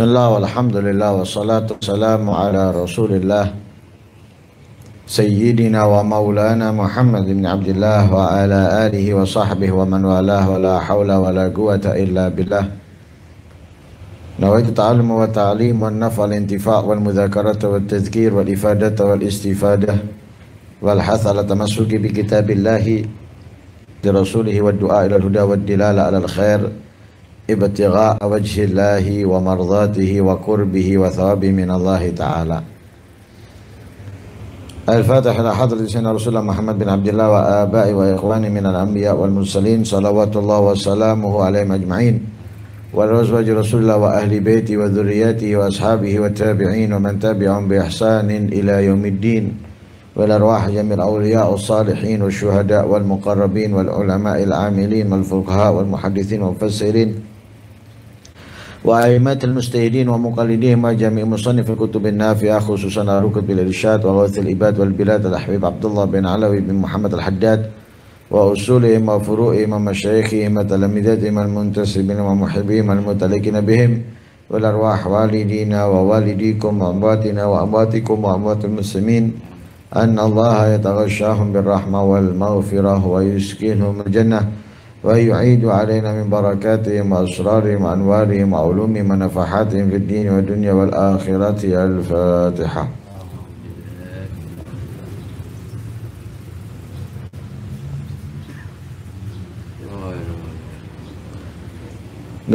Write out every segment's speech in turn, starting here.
بسم الله والحمد لله والصلاة والسلام على رسول الله سيدنا ومولانا محمد بن عبد الله وعلى آله وصحبه ومن والاه ولا حول ولا قوة إلا بالله نويت التعلم والتعليم والنفع والانتفاع والمذاكرة والتذكير والإفادة والاستفادة والحث على التمسك بكتاب الله لرسوله والدعاء إلى الهدى والدلالة على الخير ابتغاء وجه الله ومرضاته وقربه وثوابه من الله تعالى الفاتح إلى حضرة سيدنا رسول الله محمد بن عبد الله وآبائه وإخوانه من الأنبياء والمرسلين صلوات الله وسلامه عليهم أجمعين والرزوج رسول الله وأهل بيته وذرياته وأصحابه والتابعين ومن تبعهم بإحسان إلى يوم الدين والأرواح جميع الأولياء الصالحين والشهداء والمقربين والعلماء العاملين والفقهاء والمحدثين والمفسرين وأئمة المجتهدين ومقلديهم وجميع مصنف الكتب النافعة خصوصا ركب الإرشاد وغوث الإباد والبلاد الحبيب عبد الله بن علوي بن محمد الحداد وأصولهم وفروعهم ومشايخهم وتلامذتهم المنتسبين ومحبهم المتلكين بهم والأرواح والدينا ووالديكم وأمواتنا وأمواتكم وأموات المسلمين أن الله يتغشاهم بالرحمة والمغفرة ويسكنهم الجنة وأن يعيدوا علينا من بركاتهم وأسرارهم وأنوارهم وعلومهم ونفحاتهم في الدين والدنيا والآخرة الفاتحة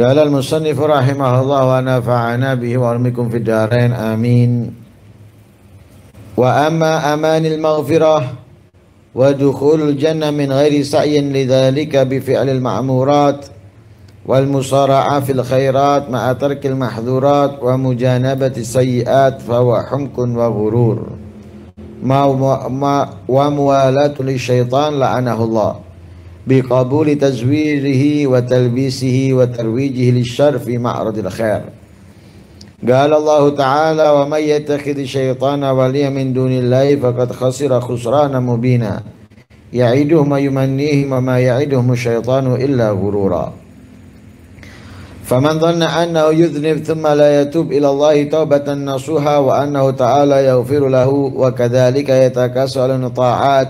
قال المصنف رحمه الله ونفعنا به وارمكم في الدارين آمين وأما أمان المغفرة ودخول الجنة من غير سعي لذلك بفعل المعمورات والمصارعة في الخيرات مع ترك المحظورات ومجانبة السيئات فهو حمق وغرور وموالاة للشيطان لعنه الله بقبول تزويره وتلبيسه وترويجه للشر في معرض الخير قال الله تعالى ومن يتخذ الشيطان وليا من دون الله فقد خسر خسرانا مبينا يعدهم ويمنيهم وما يعدهم الشيطان إلا غرورا فمن ظن أنه يذنب ثم لا يتوب إلى الله توبة نصوحا وأنه تعالى يغفر له وكذلك يتكاسل عن الطاعات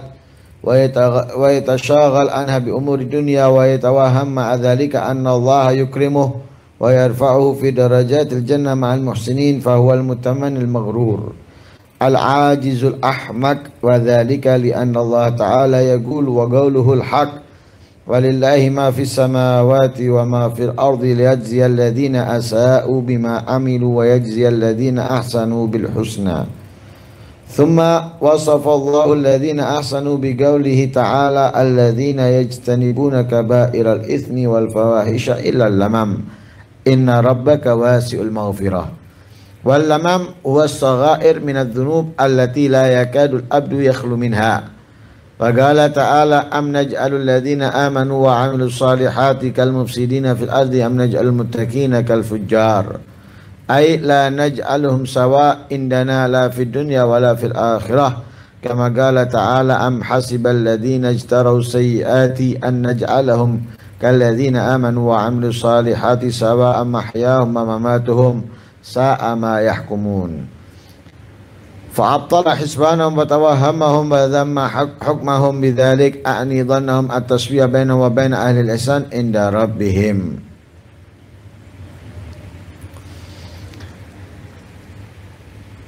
ويتشاغل عنها بأمور الدنيا ويتوهم مع ذلك أن الله يكرمه ويرفعه في درجات الجنة مع المحسنين فهو المتمن المغرور العاجز الأحمق وذلك لأن الله تعالى يقول وقوله الحق ولله ما في السماوات وما في الأرض ليجزي الذين أساءوا بما عملوا ويجزي الذين أحسنوا بالحسنى ثم وصف الله الذين أحسنوا بقوله تعالى الذين يجتنبون كبائر الإثم والفواحش إلا اللمم إن ربك wasi'ul المغفرة wal هو الصغائر من الذنوب التي لا يكاد الأبد يخلو منها abdu وقال تعالى أم نجعل الذين آمنوا وعملوا الصالحات كالمفسدين في الأرض أم نجعل المتكين كالفجار أي لا نجعلهم سواء عندنا لا في الدنيا ولا في الآخرة كما قال تعالى أم حسب الذين اجتروا السيئات أن نجعلهم kalladzina amanu wa الصالحات salihati sawa mahyahum wa mamatuhum sa'a ma yahkumun وتوهمهم hisbanahum wa بذلك wa dhamma hukmahum بينهم a'ni dhannahum at-taswiyah bainahum wa ahli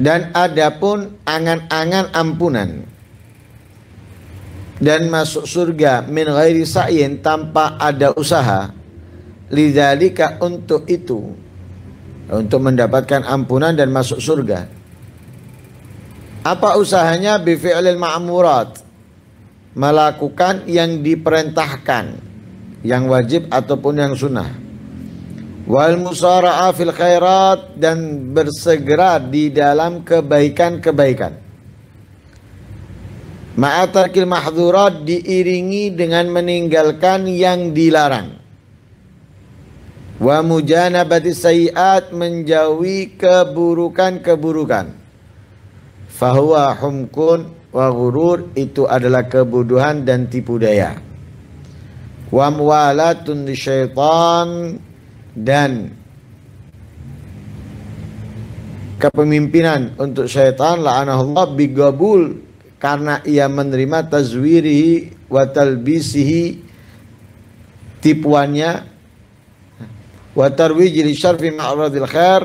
dan adapun angan-angan ampunan dan masuk surga min ghairi sa'yin tanpa ada usaha lidzalika untuk itu untuk mendapatkan ampunan dan masuk surga apa usahanya bi fi'lil ma'murat melakukan yang diperintahkan yang wajib ataupun yang sunnah wal musara'a fil khairat dan bersegera di dalam kebaikan-kebaikan Ma'atarkil mahdurat diiringi dengan meninggalkan yang dilarang. Wa mujanabati sayiat menjauhi keburukan-keburukan. Fahuwa humkun wa gurur itu adalah kebodohan dan tipu daya. Wa muwalatun syaitan dan kepemimpinan untuk syaitan la'anahullah bigabul karena ia menerima tazwirihi wa talbisihi tipuannya wa tarwiji li syarfi ma'radil khair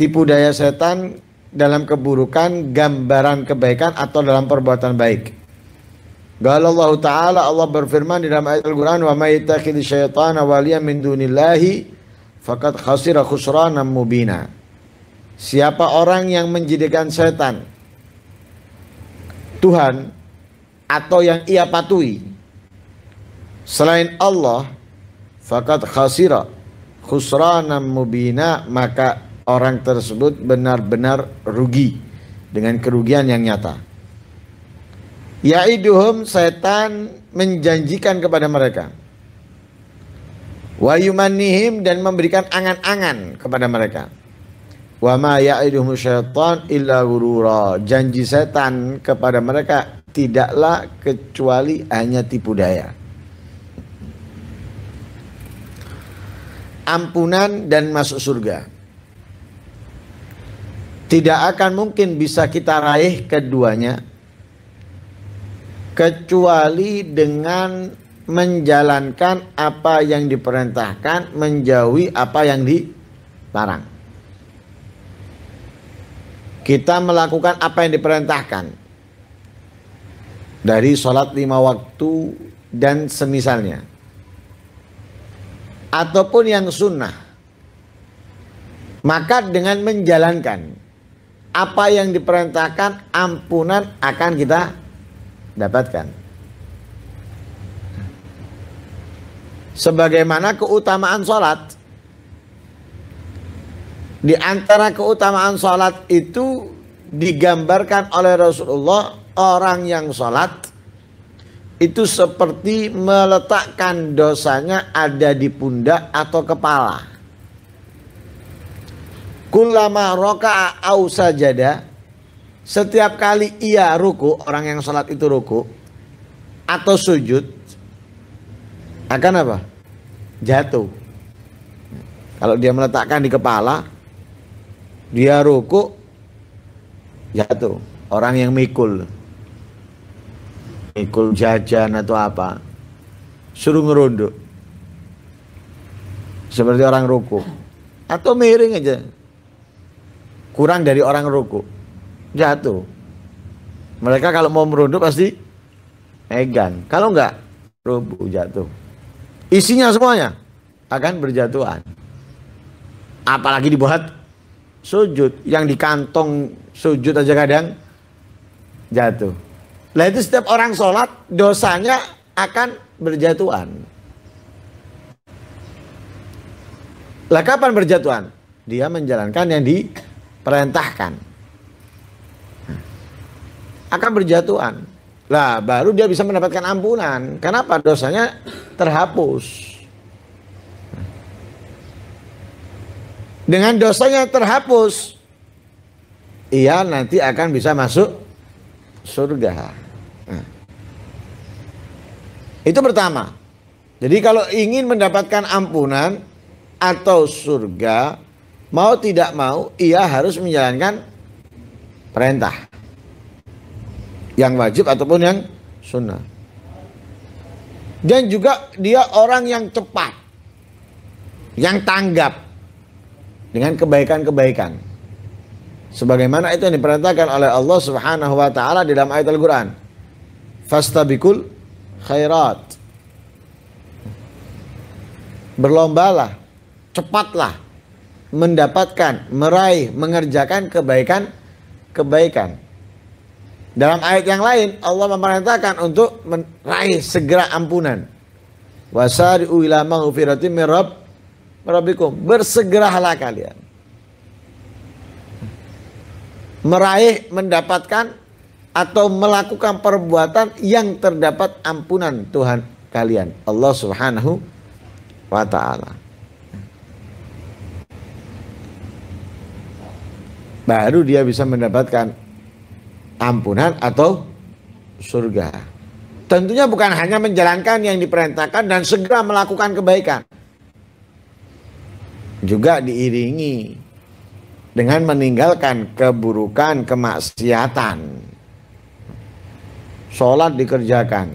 tipu daya setan dalam keburukan gambaran kebaikan atau dalam perbuatan baik. Qala Allah Ta'ala Allah berfirman di dalam ayat Al-Qur'an wa may yattakhidh syaitana waliyan min dunillahi faqad khasira khusranan mubina. Siapa orang yang menjadikan setan Tuhan atau yang ia patuhi selain Allah fakat khasira khusranan mubina maka orang tersebut benar-benar rugi dengan kerugian yang nyata yaiduhum setan menjanjikan kepada mereka wayumanihim dan memberikan angan-angan kepada mereka Wa ma ya'iduhum syaitan illa gurura. Janji setan kepada mereka tidaklah kecuali hanya tipu daya. Ampunan dan masuk surga. Tidak akan mungkin bisa kita raih keduanya kecuali dengan menjalankan apa yang diperintahkan, menjauhi apa yang dilarang. Kita melakukan apa yang diperintahkan. Dari sholat lima waktu dan semisalnya. Ataupun yang sunnah. Maka dengan menjalankan apa yang diperintahkan ampunan akan kita dapatkan. sebagaimana keutamaan sholat di antara keutamaan sholat itu digambarkan oleh Rasulullah orang yang sholat itu seperti meletakkan dosanya ada di pundak atau kepala. Kulama roka'a au sajada setiap kali ia ruku, orang yang sholat itu ruku atau sujud akan apa? Jatuh. Kalau dia meletakkan di kepala, dia ruku jatuh. Orang yang mikul. Mikul jajan atau apa. Suruh ngerunduk. Seperti orang ruku. Atau miring aja. Kurang dari orang ruku. Jatuh. Mereka kalau mau merunduk pasti megang. Kalau enggak, rubuh jatuh. Isinya semuanya akan berjatuhan. Apalagi dibuat sujud yang di kantong sujud aja kadang jatuh. Nah itu setiap orang sholat dosanya akan berjatuhan. Lah kapan berjatuhan? Dia menjalankan yang diperintahkan. Akan berjatuhan. Lah baru dia bisa mendapatkan ampunan. Kenapa? Dosanya terhapus. dengan dosanya terhapus ia nanti akan bisa masuk surga nah. itu pertama jadi kalau ingin mendapatkan ampunan atau surga mau tidak mau ia harus menjalankan perintah yang wajib ataupun yang sunnah dan juga dia orang yang cepat yang tanggap dengan kebaikan-kebaikan. Sebagaimana itu yang diperintahkan oleh Allah Subhanahu wa taala di dalam ayat Al-Qur'an. Fastabiqul khairat. Berlombalah, cepatlah mendapatkan, meraih, mengerjakan kebaikan kebaikan. Dalam ayat yang lain Allah memerintahkan untuk meraih segera ampunan. Wasari'u ila maghfirati Merobikum, Bersegeralah kalian. Meraih, mendapatkan, atau melakukan perbuatan yang terdapat ampunan Tuhan kalian. Allah subhanahu wa ta'ala. Baru dia bisa mendapatkan ampunan atau surga. Tentunya bukan hanya menjalankan yang diperintahkan dan segera melakukan kebaikan juga diiringi dengan meninggalkan keburukan, kemaksiatan. Sholat dikerjakan,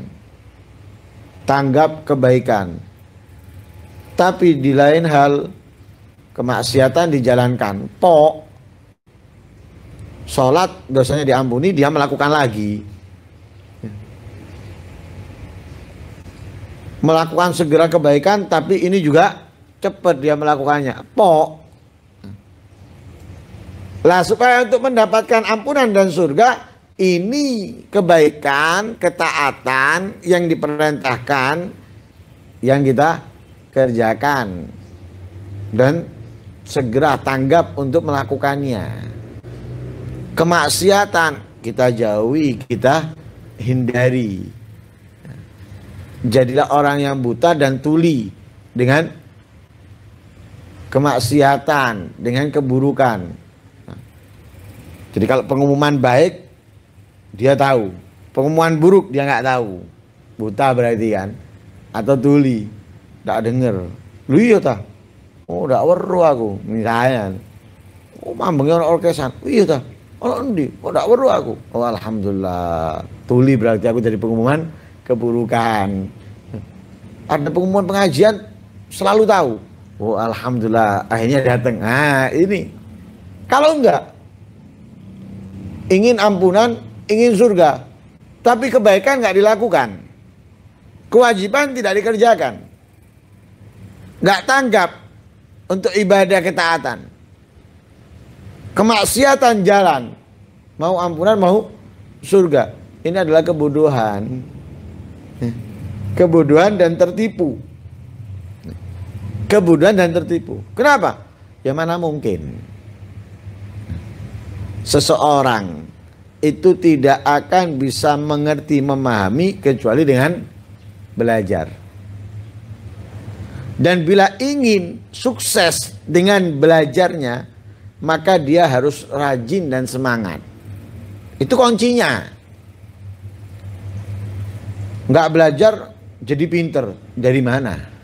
tanggap kebaikan, tapi di lain hal kemaksiatan dijalankan. po, sholat dosanya diampuni, dia melakukan lagi. Melakukan segera kebaikan, tapi ini juga cepat dia melakukannya. pok, Lah supaya untuk mendapatkan ampunan dan surga ini kebaikan, ketaatan yang diperintahkan yang kita kerjakan dan segera tanggap untuk melakukannya. Kemaksiatan kita jauhi, kita hindari. Jadilah orang yang buta dan tuli dengan kemaksiatan, dengan keburukan. jadi kalau pengumuman baik, dia tahu. Pengumuman buruk, dia nggak tahu. Buta berarti kan. Atau tuli. Nggak dengar. Lu iya ta? Oh, nggak weru aku. Misalnya. Oh, mambengnya orang orkesan. Oh, iya ta? Orang endi? Oh, nggak weru aku. Oh, Alhamdulillah. Tuli berarti aku jadi pengumuman keburukan. Ada pengumuman pengajian, selalu tahu Oh alhamdulillah akhirnya datang. ah ini kalau enggak ingin ampunan, ingin surga, tapi kebaikan enggak dilakukan, kewajiban tidak dikerjakan, enggak tanggap untuk ibadah ketaatan, kemaksiatan jalan, mau ampunan mau surga. Ini adalah kebodohan, kebodohan dan tertipu kebodohan dan tertipu. Kenapa? Ya mana mungkin seseorang itu tidak akan bisa mengerti memahami kecuali dengan belajar. Dan bila ingin sukses dengan belajarnya, maka dia harus rajin dan semangat. Itu kuncinya. Nggak belajar jadi pinter. Dari mana?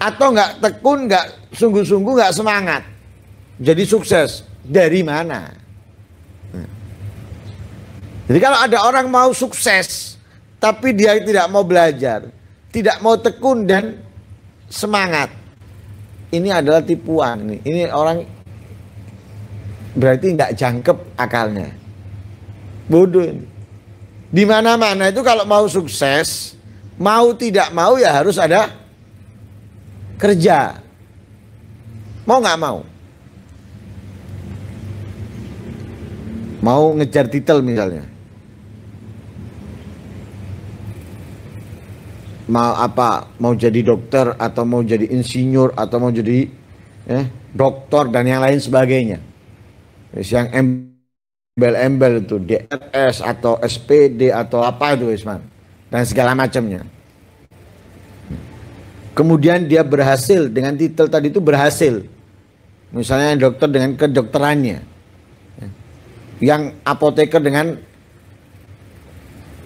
atau nggak tekun, nggak sungguh-sungguh, nggak semangat. Jadi sukses dari mana? Jadi kalau ada orang mau sukses tapi dia tidak mau belajar, tidak mau tekun dan semangat, ini adalah tipuan. Ini, ini orang berarti nggak jangkep akalnya, bodoh ini. Di mana-mana itu kalau mau sukses, mau tidak mau ya harus ada kerja. Mau nggak mau? Mau ngejar titel misalnya. Mau apa? Mau jadi dokter atau mau jadi insinyur atau mau jadi eh, dokter dan yang lain sebagainya. Yang embel-embel itu DRS atau SPD atau apa itu Isman dan segala macamnya kemudian dia berhasil dengan titel tadi itu berhasil. Misalnya dokter dengan kedokterannya. Yang apoteker dengan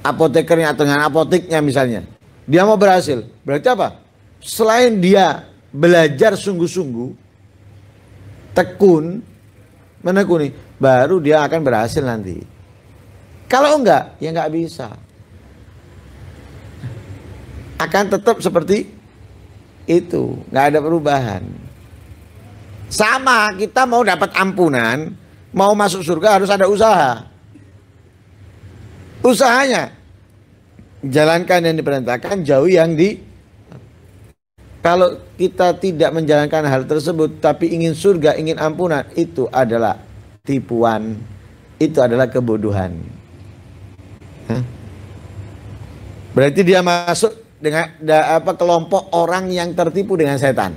apotekernya atau dengan apoteknya misalnya. Dia mau berhasil. Berarti apa? Selain dia belajar sungguh-sungguh, tekun, menekuni, baru dia akan berhasil nanti. Kalau enggak, ya enggak bisa. Akan tetap seperti itu nggak ada perubahan sama kita mau dapat ampunan mau masuk surga harus ada usaha usahanya jalankan yang diperintahkan jauh yang di kalau kita tidak menjalankan hal tersebut tapi ingin surga ingin ampunan itu adalah tipuan itu adalah kebodohan Hah? berarti dia masuk dengan da, apa kelompok orang yang tertipu dengan setan.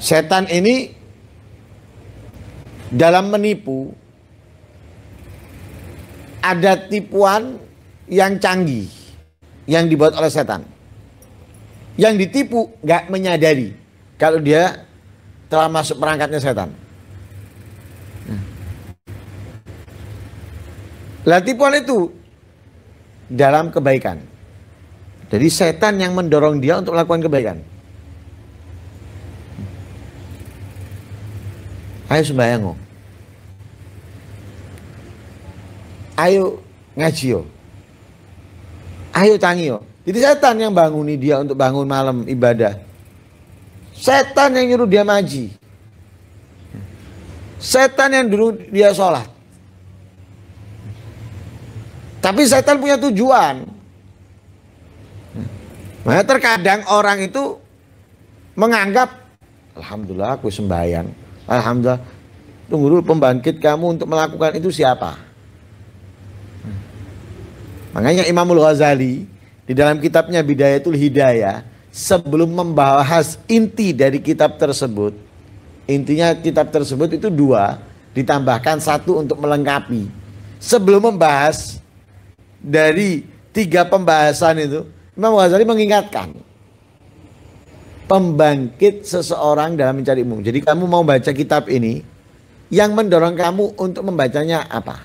Setan ini dalam menipu ada tipuan yang canggih yang dibuat oleh setan. Yang ditipu nggak menyadari kalau dia telah masuk perangkatnya setan. Hmm. Lah tipuan itu dalam kebaikan. Jadi setan yang mendorong dia untuk melakukan kebaikan. Ayo sembahyang Ayo ngaji Ayo tangi Jadi setan yang banguni dia untuk bangun malam ibadah. Setan yang nyuruh dia maji. Setan yang dulu dia sholat. Tapi setan punya tujuan. Nah, terkadang orang itu menganggap Alhamdulillah aku sembahyang. Alhamdulillah. Tunggu dulu pembangkit kamu untuk melakukan itu siapa? Makanya Imamul Ghazali di dalam kitabnya Bidayatul Hidayah sebelum membahas inti dari kitab tersebut, intinya kitab tersebut itu dua ditambahkan satu untuk melengkapi. Sebelum membahas dari tiga pembahasan itu, Imam Ghazali mengingatkan pembangkit seseorang dalam mencari ilmu. Jadi kamu mau baca kitab ini, yang mendorong kamu untuk membacanya apa?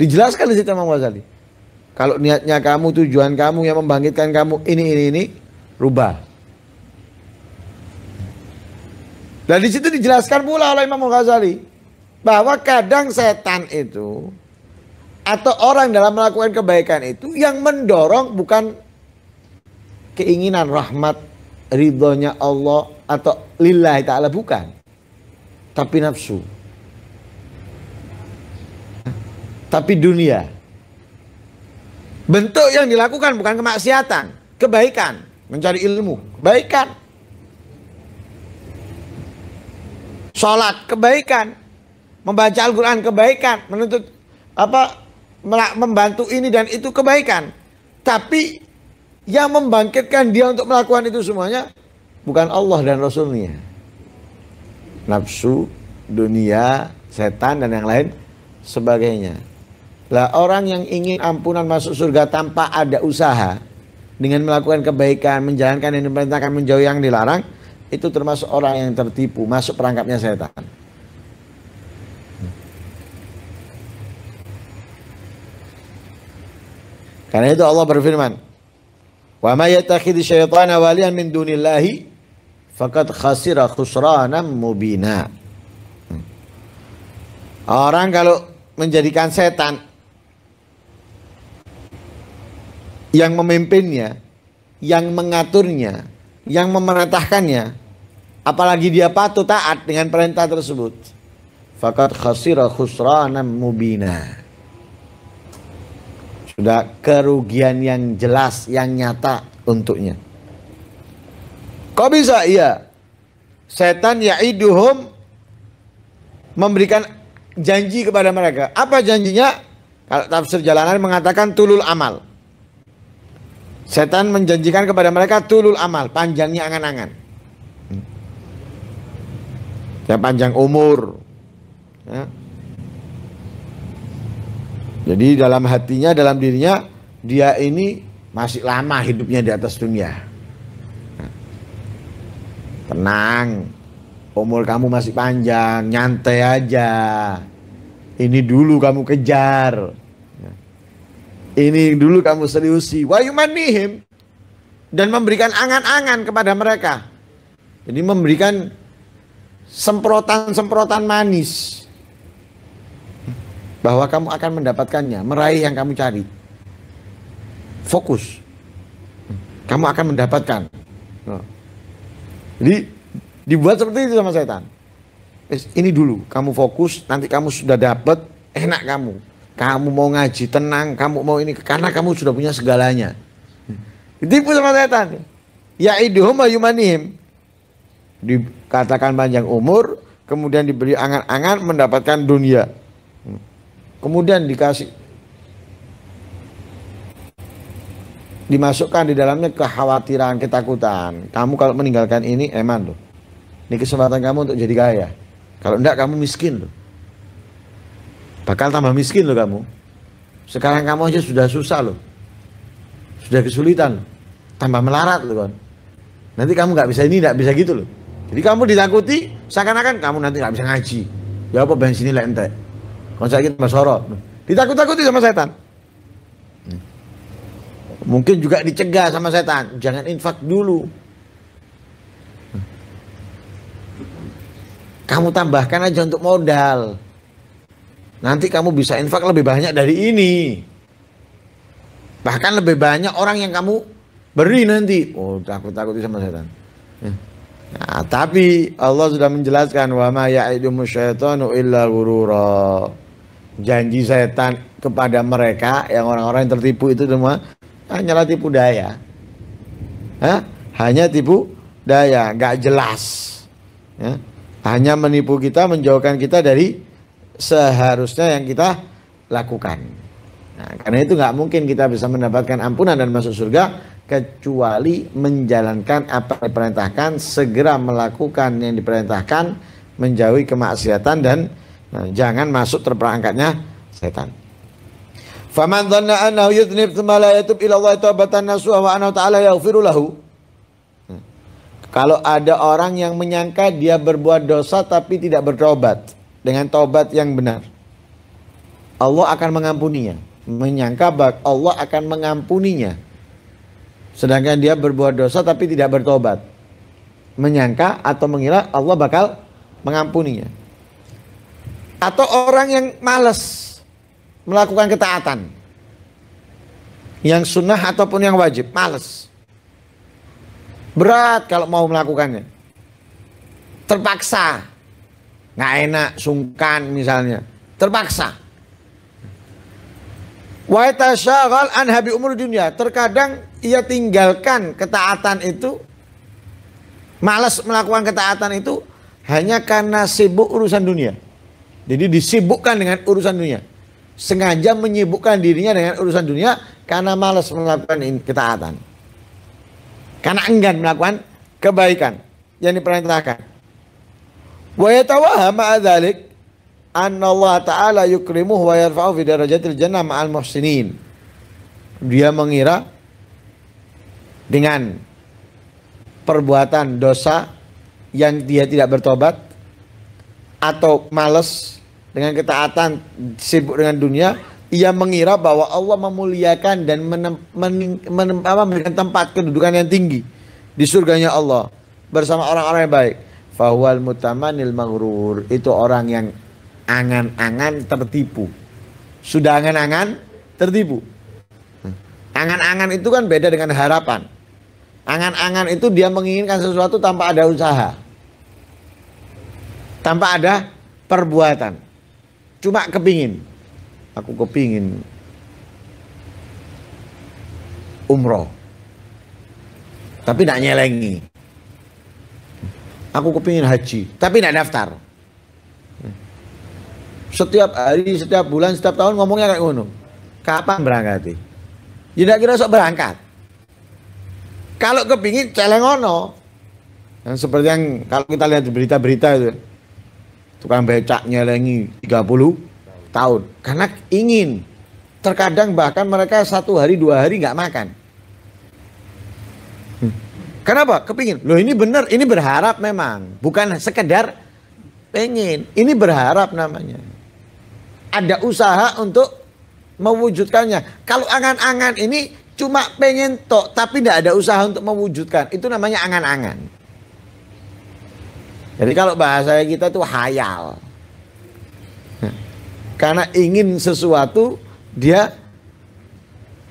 Dijelaskan di situ Imam Ghazali. Kalau niatnya kamu, tujuan kamu yang membangkitkan kamu ini ini ini, rubah. Dan di situ dijelaskan pula oleh Imam Ghazali bahwa kadang setan itu atau orang dalam melakukan kebaikan itu yang mendorong bukan keinginan rahmat ridhonya Allah atau lillahi ta'ala bukan tapi nafsu tapi dunia bentuk yang dilakukan bukan kemaksiatan kebaikan mencari ilmu kebaikan sholat kebaikan membaca Al-Quran kebaikan menuntut apa membantu ini dan itu kebaikan. Tapi yang membangkitkan dia untuk melakukan itu semuanya bukan Allah dan Rasulnya. Nafsu, dunia, setan dan yang lain sebagainya. Lah orang yang ingin ampunan masuk surga tanpa ada usaha dengan melakukan kebaikan, menjalankan yang diperintahkan, menjauhi yang dilarang, itu termasuk orang yang tertipu, masuk perangkapnya setan. Karena itu Allah berfirman, "Wa may yattakhidhi syaitana waliyan min dunillahi faqad khasira khusranan mubina." Hmm. Orang kalau menjadikan setan yang memimpinnya, yang mengaturnya, yang memerintahkannya, apalagi dia patuh taat dengan perintah tersebut. Fakat khasira khusranan mubina sudah kerugian yang jelas, yang nyata untuknya. Kok bisa? Iya. Setan ya'iduhum memberikan janji kepada mereka. Apa janjinya? Kalau tafsir jalanan mengatakan tulul amal. Setan menjanjikan kepada mereka tulul amal, panjangnya angan-angan. Ya panjang umur. Ya. Jadi dalam hatinya, dalam dirinya, dia ini masih lama hidupnya di atas dunia. Nah. Tenang, umur kamu masih panjang, nyantai aja. Ini dulu kamu kejar. Nah. Ini dulu kamu seriusi. Wayumanihim dan memberikan angan-angan kepada mereka. Jadi memberikan semprotan-semprotan manis bahwa kamu akan mendapatkannya, meraih yang kamu cari. Fokus. Kamu akan mendapatkan. Nah. Jadi dibuat seperti itu sama setan. Ini dulu, kamu fokus, nanti kamu sudah dapat, enak kamu. Kamu mau ngaji tenang, kamu mau ini karena kamu sudah punya segalanya. Ditipu sama setan. Ya idhum ayumanihim. Dikatakan panjang umur, kemudian diberi angan-angan mendapatkan dunia kemudian dikasih dimasukkan di dalamnya kekhawatiran, ketakutan. Kamu kalau meninggalkan ini eman loh. Ini kesempatan kamu untuk jadi kaya. Kalau enggak kamu miskin loh. Bakal tambah miskin loh kamu. Sekarang kamu aja sudah susah loh. Sudah kesulitan. Tambah melarat loh kan. Nanti kamu nggak bisa ini, nggak bisa gitu loh. Jadi kamu ditakuti, seakan-akan kamu nanti nggak bisa ngaji. Ya apa bensinnya lentek. Kalau saya kita sorot. Ditakut-takuti sama setan. Mungkin juga dicegah sama setan. Jangan infak dulu. Kamu tambahkan aja untuk modal. Nanti kamu bisa infak lebih banyak dari ini. Bahkan lebih banyak orang yang kamu beri nanti. Oh, takut takuti sama setan. Ya. Nah, tapi Allah sudah menjelaskan wa ma ya'idumu syaitanu illa gururah janji setan kepada mereka yang orang-orang yang tertipu itu semua hanyalah tipu daya. Hah? Hanya tipu daya, nggak jelas. Ya? Hanya menipu kita, menjauhkan kita dari seharusnya yang kita lakukan. Nah, karena itu nggak mungkin kita bisa mendapatkan ampunan dan masuk surga kecuali menjalankan apa yang diperintahkan, segera melakukan yang diperintahkan, menjauhi kemaksiatan dan Nah, jangan masuk terperangkatnya setan. Faman dhanna annahu yudhnib thumma la yatub ila Allah taubatan nasuha wa annahu ta'ala yaghfiru lahu. Hmm. Kalau ada orang yang menyangka dia berbuat dosa tapi tidak bertobat dengan tobat yang benar. Allah akan mengampuninya. Menyangka bahwa Allah akan mengampuninya. Sedangkan dia berbuat dosa tapi tidak bertobat. Menyangka atau mengira Allah bakal mengampuninya atau orang yang malas melakukan ketaatan yang sunnah ataupun yang wajib malas berat kalau mau melakukannya terpaksa nggak enak sungkan misalnya terpaksa umur dunia terkadang ia tinggalkan ketaatan itu malas melakukan ketaatan itu hanya karena sibuk urusan dunia jadi disibukkan dengan urusan dunia. Sengaja menyibukkan dirinya dengan urusan dunia karena malas melakukan ketaatan. Karena enggan melakukan kebaikan yang diperintahkan. Wa yatawahama adzalik anna Allah taala yukrimuhu wa yarfa'u fi darajatil jannah ma'al muhsinin. Dia mengira dengan perbuatan dosa yang dia tidak bertobat atau malas dengan ketaatan sibuk dengan dunia ia mengira bahwa Allah memuliakan dan menem, men, tempat kedudukan yang tinggi di surganya Allah bersama orang-orang yang baik fahwal mutamanil mangrur itu orang yang angan-angan tertipu sudah angan-angan tertipu angan-angan itu kan beda dengan harapan angan-angan itu dia menginginkan sesuatu tanpa ada usaha tanpa ada perbuatan Cuma kepingin. Aku kepingin umroh. Tapi tidak nyelengi. Aku kepingin haji, tapi tidak daftar. Setiap hari, setiap bulan, setiap tahun ngomongnya kayak ngono. Kapan berangkat? Ya tidak kira sok berangkat. Kalau kepingin celengono. Yang seperti yang kalau kita lihat berita-berita itu tukang becak nyelengi 30 tahun karena ingin terkadang bahkan mereka satu hari dua hari nggak makan hmm. kenapa kepingin loh ini benar ini berharap memang bukan sekedar pengen ini berharap namanya ada usaha untuk mewujudkannya kalau angan-angan ini cuma pengen tok tapi tidak ada usaha untuk mewujudkan itu namanya angan-angan jadi kalau bahasa kita itu hayal. Karena ingin sesuatu dia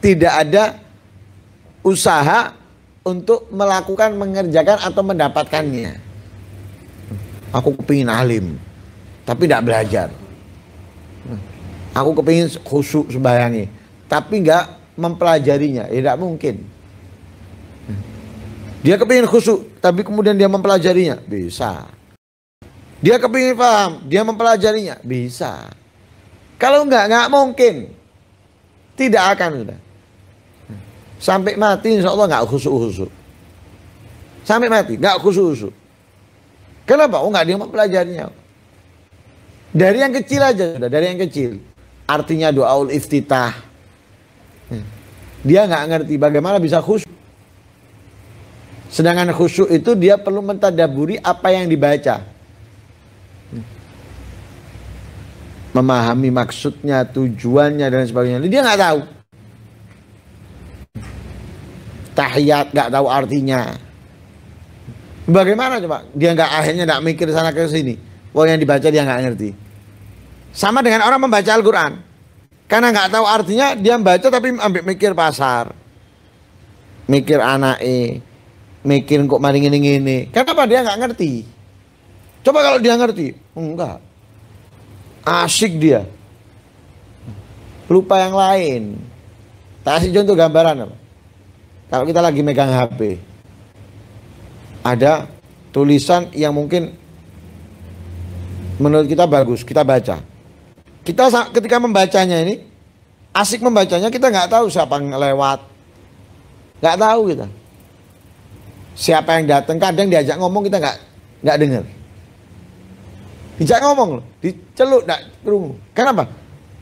tidak ada usaha untuk melakukan, mengerjakan atau mendapatkannya. Aku kepingin alim, tapi tidak belajar. Aku kepingin khusyuk sebayangi, tapi mempelajarinya. ya tidak mungkin. Dia kepingin khusyuk, tapi kemudian dia mempelajarinya, bisa. Dia kepingin paham, dia mempelajarinya, bisa. Kalau enggak, enggak mungkin. Tidak akan sudah. Sampai mati insya Allah enggak khusus-khusus. Sampai mati, enggak khusus-khusus. Kenapa? Oh enggak dia mempelajarinya. Dari yang kecil aja sudah, dari yang kecil. Artinya doaul iftitah. Dia enggak ngerti bagaimana bisa khusus. Sedangkan khusyuk itu dia perlu mentadaburi apa yang dibaca. memahami maksudnya, tujuannya dan sebagainya. Dia nggak tahu. Tahiyat nggak tahu artinya. Bagaimana coba? Dia nggak akhirnya nggak mikir sana ke sini. Wah yang dibaca dia nggak ngerti. Sama dengan orang membaca Al-Quran. Karena nggak tahu artinya dia membaca tapi ambil mikir pasar. Mikir anak e. Mikir kok maring ini ini. Kenapa dia nggak ngerti? Coba kalau dia ngerti, enggak. Asik dia. Lupa yang lain. Tak kasih contoh gambaran apa? Kalau kita lagi megang HP. Ada tulisan yang mungkin menurut kita bagus, kita baca. Kita ketika membacanya ini, asik membacanya kita nggak tahu siapa yang lewat. Nggak tahu kita. Siapa yang datang, kadang diajak ngomong kita nggak nggak dengar. Dijak ngomong loh, diceluk dak kerungu. Kenapa?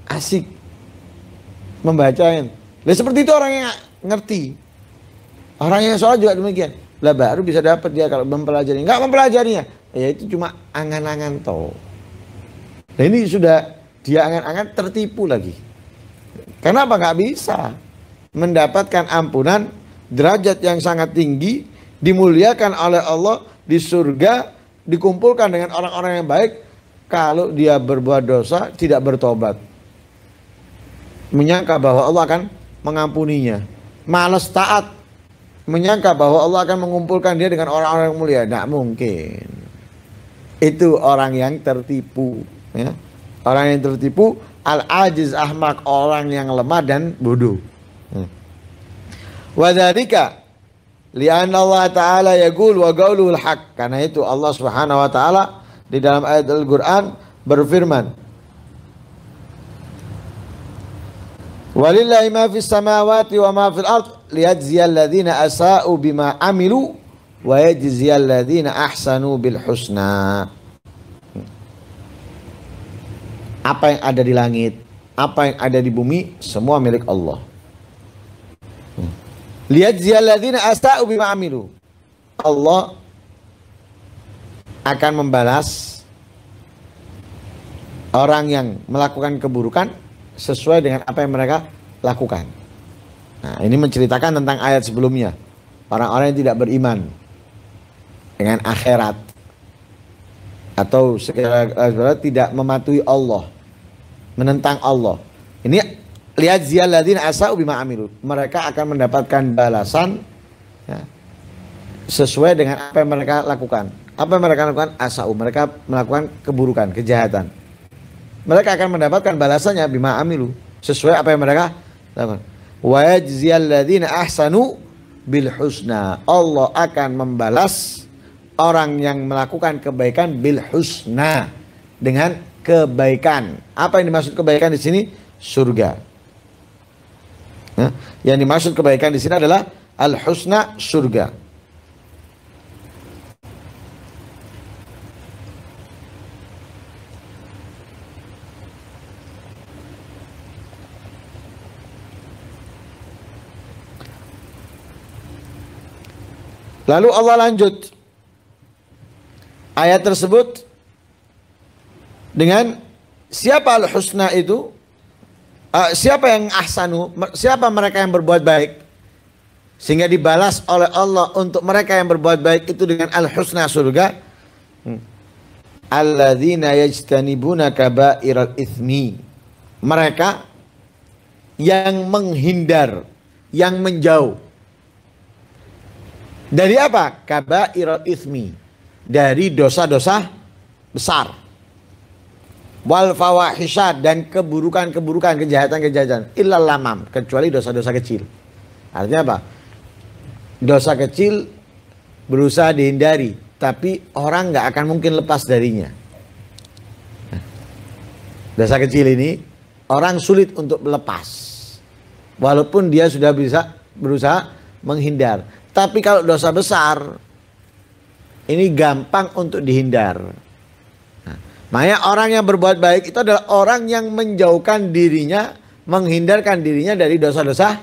Asik membacain. Kan? Lah seperti itu orang yang ngerti. Orang yang sholat juga demikian. Lah baru bisa dapat dia kalau mempelajari. Enggak mempelajarinya, ya itu cuma angan-angan toh. Nah ini sudah dia angan-angan tertipu lagi. Kenapa nggak bisa mendapatkan ampunan derajat yang sangat tinggi dimuliakan oleh Allah di surga dikumpulkan dengan orang-orang yang baik kalau dia berbuat dosa tidak bertobat. Menyangka bahwa Allah akan mengampuninya. Malas taat. Menyangka bahwa Allah akan mengumpulkan dia dengan orang-orang mulia. Tidak mungkin. Itu orang yang tertipu. Ya. Orang yang tertipu al-ajiz ahmak orang yang lemah dan bodoh. Ya. Wadzalika li'anna Allah taala yaqul wa qauluhu haq. Karena itu Allah Subhanahu wa taala di dalam ayat Al-Quran berfirman Walillahi ma fis samawati wa ma fil ard liyajziyal ladzina asa'u bima amilu wa yajziyal ladzina ahsanu bil husna Apa yang ada di langit, apa yang ada di bumi semua milik Allah. Hmm. Lihat ziyalladzina asta'u bima amilu. Allah akan membalas orang yang melakukan keburukan sesuai dengan apa yang mereka lakukan. Nah, ini menceritakan tentang ayat sebelumnya. para orang yang tidak beriman dengan akhirat atau sekiranya tidak mematuhi Allah, menentang Allah. Ini lihat ziyaladin asau bima amilu. Mereka akan mendapatkan balasan ya, sesuai dengan apa yang mereka lakukan. Apa yang mereka lakukan? Asau. Mereka melakukan keburukan, kejahatan. Mereka akan mendapatkan balasannya bima amilu sesuai apa yang mereka lakukan. Wa yajziyalladzina ahsanu bil husna. Allah akan membalas orang yang melakukan kebaikan bil husna dengan kebaikan. Apa yang dimaksud kebaikan di sini? Surga. yang dimaksud kebaikan di sini adalah al husna surga. Lalu Allah lanjut ayat tersebut dengan siapa al-husna itu? Uh, siapa yang ahsanu? Siapa mereka yang berbuat baik? Sehingga dibalas oleh Allah untuk mereka yang berbuat baik itu dengan al-husna surga. Hmm. Alladzina yajtanibuna kabairal ithmi. Mereka yang menghindar, yang menjauh dari apa? Kabairul ismi. Dari dosa-dosa besar. Wal fawahisha dan keburukan-keburukan, kejahatan-kejahatan. Illal lamam. Kecuali dosa-dosa kecil. Artinya apa? Dosa kecil berusaha dihindari. Tapi orang nggak akan mungkin lepas darinya. Dosa kecil ini orang sulit untuk melepas. Walaupun dia sudah bisa berusaha menghindar tapi kalau dosa besar, ini gampang untuk dihindar. Nah, makanya orang yang berbuat baik itu adalah orang yang menjauhkan dirinya, menghindarkan dirinya dari dosa-dosa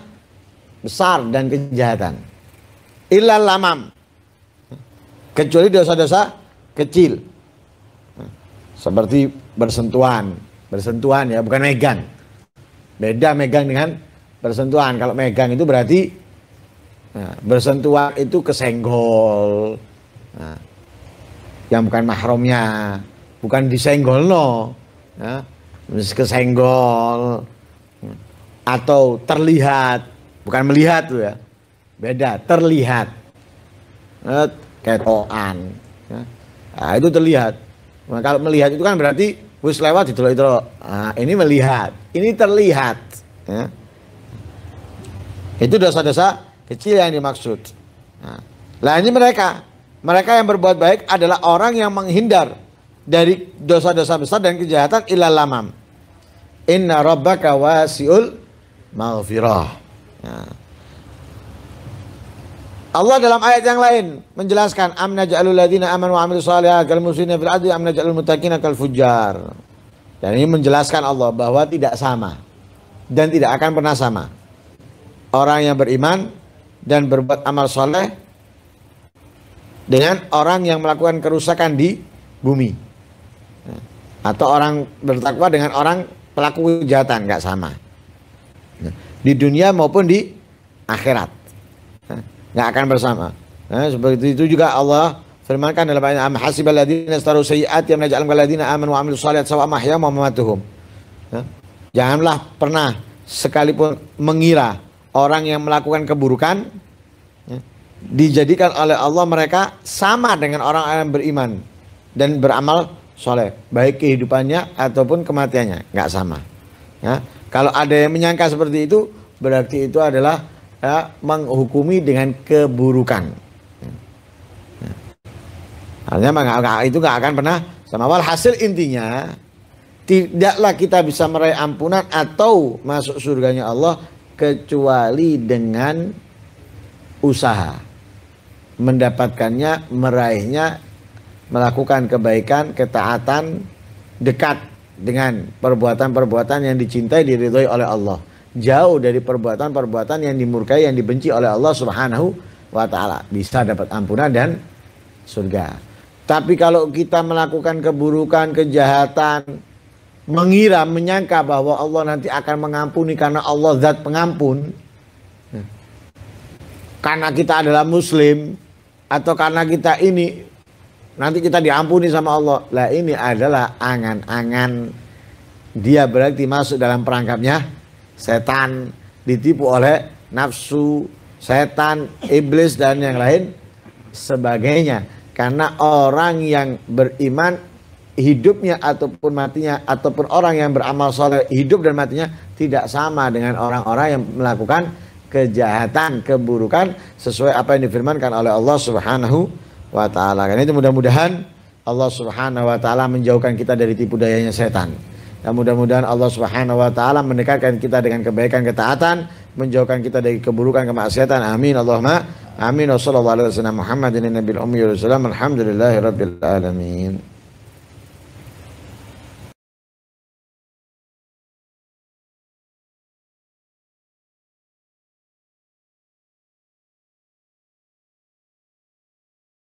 besar dan kejahatan. Ilal lamam. Kecuali dosa-dosa kecil. seperti bersentuhan. Bersentuhan ya, bukan megang. Beda megang dengan bersentuhan. Kalau megang itu berarti Nah, bersentuhan itu kesenggol. Nah, yang bukan mahromnya, bukan disenggol no. Nah, kesenggol atau terlihat, bukan melihat tuh ya. Beda, terlihat. Nah, ketoan. Nah, itu terlihat. Nah, kalau melihat itu kan berarti bus lewat itu loh Nah, ini melihat, ini terlihat. Ya. Itu dosa-dosa Kecil yang dimaksud. Nah, lah ini mereka. Mereka yang berbuat baik adalah orang yang menghindar dari dosa-dosa besar dan kejahatan ilal lamam. Inna rabbaka wasi'ul maghfirah. Ya. Allah dalam ayat yang lain menjelaskan amna ja'alul ladzina amanu wa amilus shalihati kal muslimina fil adli amna ja'alul muttaqina kal fujjar. Dan ini menjelaskan Allah bahwa tidak sama dan tidak akan pernah sama. Orang yang beriman dan berbuat amal soleh dengan orang yang melakukan kerusakan di bumi atau orang bertakwa dengan orang pelaku kejahatan nggak sama di dunia maupun di akhirat nggak akan bersama nah, seperti itu juga Allah firmankan dalam ayat am hasibal ladzina staru sayyi'at yang naj'al ladzina aman wa amil salat sawa mahya wa mamatuhum nah, janganlah pernah sekalipun mengira orang yang melakukan keburukan ya, dijadikan oleh Allah mereka sama dengan orang yang beriman dan beramal soleh baik kehidupannya ataupun kematiannya nggak sama ya kalau ada yang menyangka seperti itu berarti itu adalah ya, menghukumi dengan keburukan ya. ya. artinya itu nggak akan pernah sama hasil intinya tidaklah kita bisa meraih ampunan atau masuk surganya Allah kecuali dengan usaha mendapatkannya meraihnya melakukan kebaikan ketaatan dekat dengan perbuatan-perbuatan yang dicintai diridhoi oleh Allah jauh dari perbuatan-perbuatan yang dimurkai yang dibenci oleh Allah Subhanahu wa taala bisa dapat ampunan dan surga tapi kalau kita melakukan keburukan kejahatan mengira, menyangka bahwa Allah nanti akan mengampuni karena Allah zat pengampun. Karena kita adalah muslim atau karena kita ini nanti kita diampuni sama Allah. Lah ini adalah angan-angan dia berarti masuk dalam perangkapnya setan ditipu oleh nafsu, setan, iblis dan yang lain sebagainya. Karena orang yang beriman hidupnya ataupun matinya ataupun orang yang beramal soleh hidup dan matinya tidak sama dengan orang-orang yang melakukan kejahatan keburukan sesuai apa yang difirmankan oleh Allah Subhanahu wa taala. Karena itu mudah-mudahan Allah Subhanahu wa taala menjauhkan kita dari tipu dayanya setan. Dan mudah-mudahan Allah Subhanahu wa taala mendekatkan kita dengan kebaikan ketaatan, menjauhkan kita dari keburukan kemaksiatan. Amin Allahumma. Amin. Wassallallahu alaihi wasallam Muhammadin nabiyil ummi wa sallam. Alhamdulillahirabbil alamin.